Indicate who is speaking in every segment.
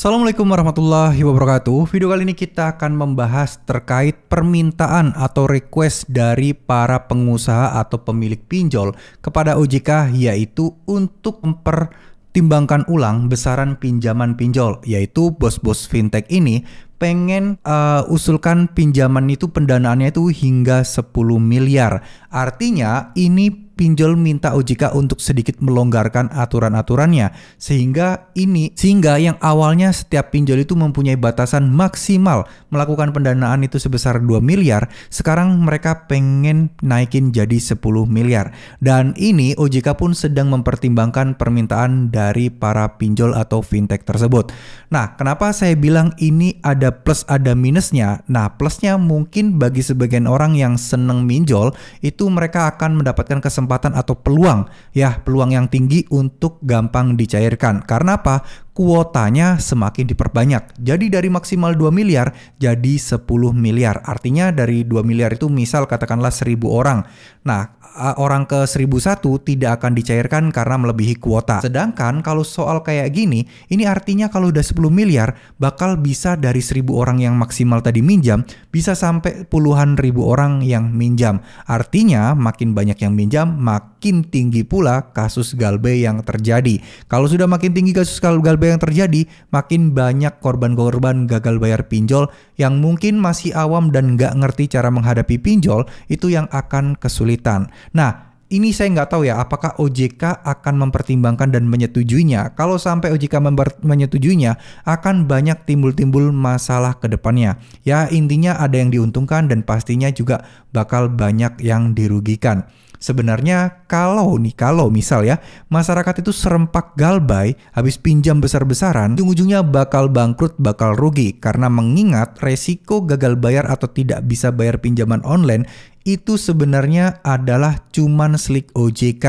Speaker 1: Assalamualaikum warahmatullahi wabarakatuh. Video kali ini kita akan membahas terkait permintaan atau request dari para pengusaha atau pemilik pinjol kepada OJK yaitu untuk mempertimbangkan ulang besaran pinjaman pinjol yaitu bos-bos fintech ini pengen uh, usulkan pinjaman itu pendanaannya itu hingga 10 miliar. Artinya ini pinjol minta OJK untuk sedikit melonggarkan aturan-aturannya sehingga ini sehingga yang awalnya setiap pinjol itu mempunyai batasan maksimal melakukan pendanaan itu sebesar 2 miliar, sekarang mereka pengen naikin jadi 10 miliar. Dan ini OJK pun sedang mempertimbangkan permintaan dari para pinjol atau fintech tersebut. Nah, kenapa saya bilang ini ada plus ada minusnya? Nah, plusnya mungkin bagi sebagian orang yang seneng minjol itu mereka akan mendapatkan kesempatan kesempatan atau peluang ya peluang yang tinggi untuk gampang dicairkan. Karena apa? kuotanya semakin diperbanyak. Jadi dari maksimal 2 miliar jadi 10 miliar. Artinya dari 2 miliar itu misal katakanlah 1000 orang. Nah, orang ke 1001 tidak akan dicairkan karena melebihi kuota. Sedangkan kalau soal kayak gini, ini artinya kalau udah 10 miliar bakal bisa dari 1000 orang yang maksimal tadi minjam bisa sampai puluhan ribu orang yang minjam. Artinya makin banyak yang minjam, makin tinggi pula kasus galbe yang terjadi. Kalau sudah makin tinggi kasus galbe yang terjadi, makin banyak korban-korban gagal bayar pinjol yang mungkin masih awam dan nggak ngerti cara menghadapi pinjol itu yang akan kesulitan. Nah, ini saya nggak tahu ya apakah OJK akan mempertimbangkan dan menyetujuinya. Kalau sampai OJK menyetujuinya, akan banyak timbul-timbul masalah ke depannya. Ya intinya ada yang diuntungkan dan pastinya juga bakal banyak yang dirugikan. Sebenarnya kalau nih kalau misal ya masyarakat itu serempak galbay habis pinjam besar-besaran ujung-ujungnya bakal bangkrut bakal rugi karena mengingat resiko gagal bayar atau tidak bisa bayar pinjaman online itu sebenarnya adalah cuman slick OJK.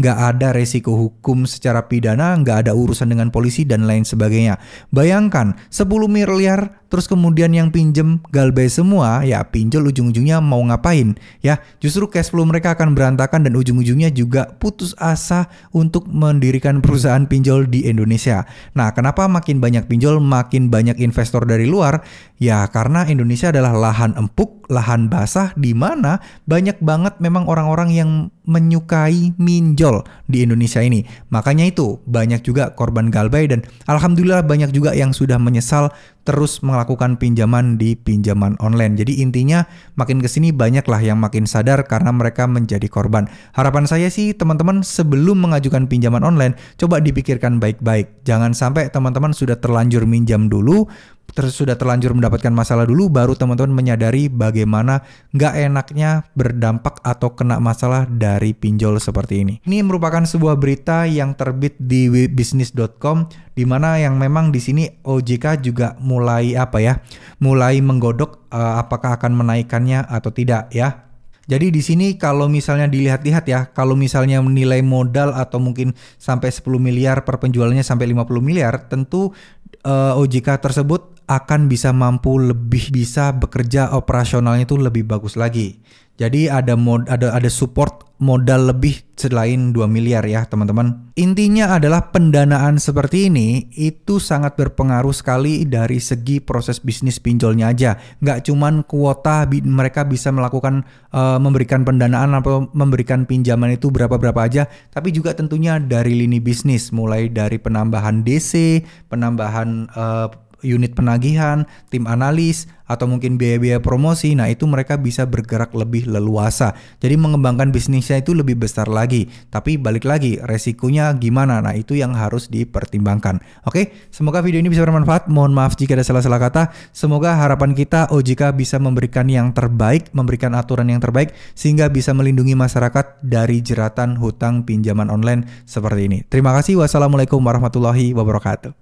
Speaker 1: Nggak ada resiko hukum secara pidana, nggak ada urusan dengan polisi dan lain sebagainya. Bayangkan 10 miliar terus kemudian yang pinjem galbe semua ya pinjol ujung-ujungnya mau ngapain ya justru cash flow mereka akan berantakan dan ujung-ujungnya juga putus asa untuk mendirikan perusahaan pinjol di Indonesia. Nah, kenapa makin banyak pinjol, makin banyak investor dari luar? Ya, karena Indonesia adalah lahan empuk, lahan basah di mana banyak banget memang orang-orang yang menyukai minjol di Indonesia ini. Makanya itu banyak juga korban galbay dan alhamdulillah banyak juga yang sudah menyesal terus melakukan pinjaman di pinjaman online. Jadi intinya makin kesini banyaklah yang makin sadar karena mereka menjadi korban. Harapan saya sih teman-teman sebelum mengajukan pinjaman online coba dipikirkan baik-baik. Jangan sampai teman-teman sudah terlanjur minjam dulu ter sudah terlanjur mendapatkan masalah dulu baru teman-teman menyadari bagaimana nggak enaknya berdampak atau kena masalah dari pinjol seperti ini. Ini merupakan sebuah berita yang terbit di bisnis.com di mana yang memang di sini OJK juga mulai apa ya? mulai menggodok uh, apakah akan menaikkannya atau tidak ya. Jadi di sini kalau misalnya dilihat-lihat ya, kalau misalnya nilai modal atau mungkin sampai 10 miliar per penjualannya sampai 50 miliar, tentu eh, OJK tersebut akan bisa mampu lebih bisa bekerja operasionalnya itu lebih bagus lagi. Jadi ada mod ada ada support modal lebih selain 2 miliar ya, teman-teman. Intinya adalah pendanaan seperti ini itu sangat berpengaruh sekali dari segi proses bisnis pinjolnya aja. Nggak cuma kuota mereka bisa melakukan uh, memberikan pendanaan atau memberikan pinjaman itu berapa-berapa aja, tapi juga tentunya dari lini bisnis mulai dari penambahan DC, penambahan uh, unit penagihan, tim analis, atau mungkin biaya-biaya promosi, nah itu mereka bisa bergerak lebih leluasa. Jadi mengembangkan bisnisnya itu lebih besar lagi. Tapi balik lagi, resikonya gimana? Nah itu yang harus dipertimbangkan. Oke, semoga video ini bisa bermanfaat. Mohon maaf jika ada salah-salah kata. Semoga harapan kita OJK bisa memberikan yang terbaik, memberikan aturan yang terbaik, sehingga bisa melindungi masyarakat dari jeratan hutang pinjaman online seperti ini. Terima kasih. Wassalamualaikum warahmatullahi wabarakatuh.